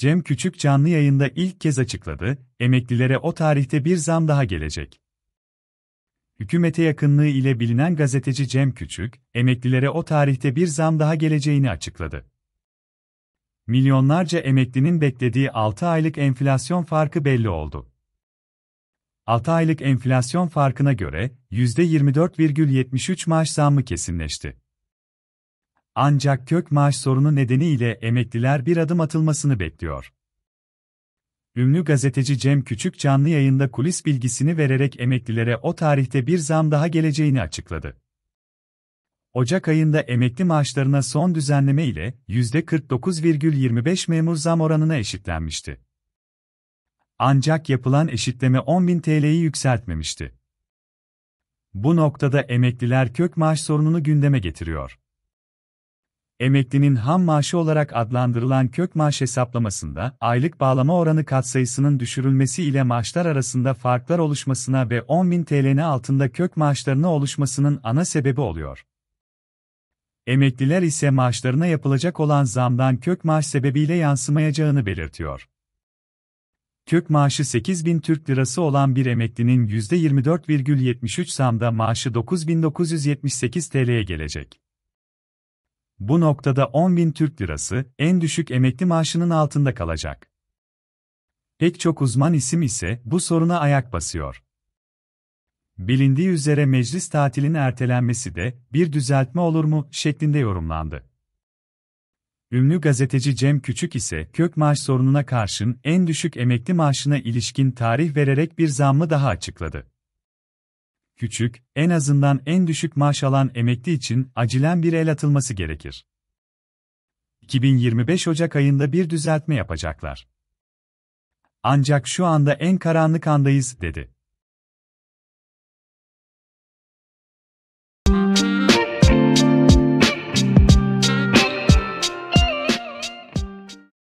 Cem Küçük canlı yayında ilk kez açıkladı, emeklilere o tarihte bir zam daha gelecek. Hükümete yakınlığı ile bilinen gazeteci Cem Küçük, emeklilere o tarihte bir zam daha geleceğini açıkladı. Milyonlarca emeklinin beklediği 6 aylık enflasyon farkı belli oldu. 6 aylık enflasyon farkına göre %24,73 maaş zammı kesinleşti. Ancak kök maaş sorunu nedeniyle emekliler bir adım atılmasını bekliyor. Ünlü gazeteci Cem Küçük canlı yayında kulis bilgisini vererek emeklilere o tarihte bir zam daha geleceğini açıkladı. Ocak ayında emekli maaşlarına son düzenleme ile %49,25 memur zam oranına eşitlenmişti. Ancak yapılan eşitleme 10.000 TL'yi yükseltmemişti. Bu noktada emekliler kök maaş sorununu gündeme getiriyor emeklinin ham maaşı olarak adlandırılan kök maaş hesaplamasında aylık bağlama oranı katsayısının düşürülmesi ile maaşlar arasında farklar oluşmasına ve 10.000 TL'nin altında kök maaşlarına oluşmasının ana sebebi oluyor. Emekliler ise maaşlarına yapılacak olan zamdan kök maaş sebebiyle yansımayacağını belirtiyor. Kök maaşı 8.000 Türk Lirası olan bir emeklinin %24,73 zamda maaşı 9.978 TL'ye gelecek. Bu noktada 10 bin Türk lirası en düşük emekli maaşının altında kalacak. Pek çok uzman isim ise bu soruna ayak basıyor. Bilindiği üzere meclis tatilinin ertelenmesi de bir düzeltme olur mu şeklinde yorumlandı. Ünlü gazeteci Cem Küçük ise kök maaş sorununa karşın en düşük emekli maaşına ilişkin tarih vererek bir zammı daha açıkladı küçük, en azından en düşük maaş alan emekli için acilen bir el atılması gerekir. 2025 Ocak ayında bir düzeltme yapacaklar. Ancak şu anda en karanlık andayız, dedi.